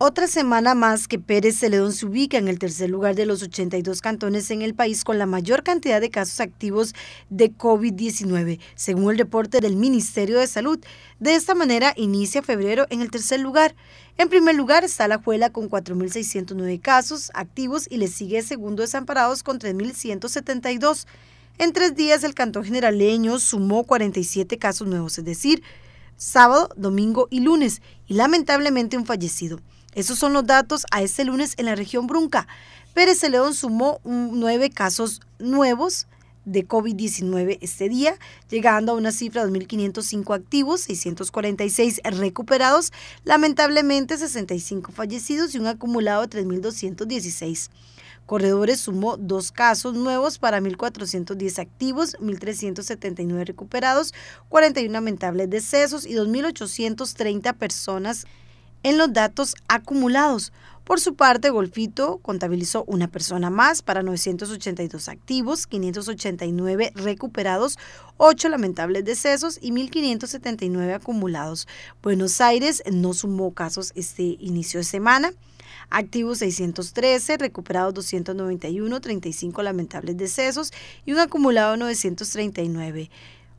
Otra semana más que Pérez Celedón se ubica en el tercer lugar de los 82 cantones en el país con la mayor cantidad de casos activos de COVID-19, según el reporte del Ministerio de Salud. De esta manera inicia febrero en el tercer lugar. En primer lugar está La Juela con 4.609 casos activos y le sigue segundo Desamparados con 3.172. En tres días el Cantón Generaleño sumó 47 casos nuevos, es decir, sábado, domingo y lunes, y lamentablemente un fallecido. Esos son los datos a este lunes en la región Brunca. Pérez León sumó nueve casos nuevos de COVID-19 este día, llegando a una cifra de 2.505 activos, 646 recuperados, lamentablemente 65 fallecidos y un acumulado de 3.216. Corredores sumó dos casos nuevos para 1.410 activos, 1.379 recuperados, 41 lamentables decesos y 2.830 personas en los datos acumulados. Por su parte, Golfito contabilizó una persona más para 982 activos, 589 recuperados, 8 lamentables decesos y 1.579 acumulados. Buenos Aires no sumó casos este inicio de semana. Activos 613, recuperados 291, 35 lamentables decesos y un acumulado 939.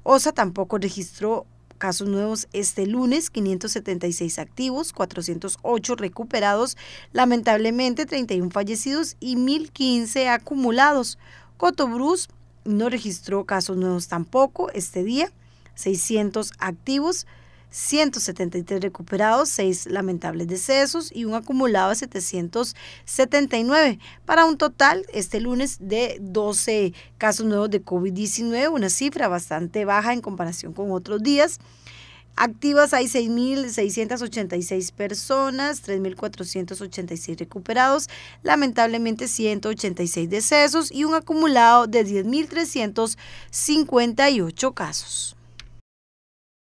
OSA tampoco registró casos nuevos este lunes, 576 activos, 408 recuperados, lamentablemente 31 fallecidos y 1015 acumulados. Cotobruz no registró casos nuevos tampoco este día, 600 activos, 173 recuperados, 6 lamentables decesos y un acumulado de 779, para un total este lunes de 12 casos nuevos de COVID-19, una cifra bastante baja en comparación con otros días. Activas hay 6.686 personas, 3.486 recuperados, lamentablemente 186 decesos y un acumulado de 10.358 casos.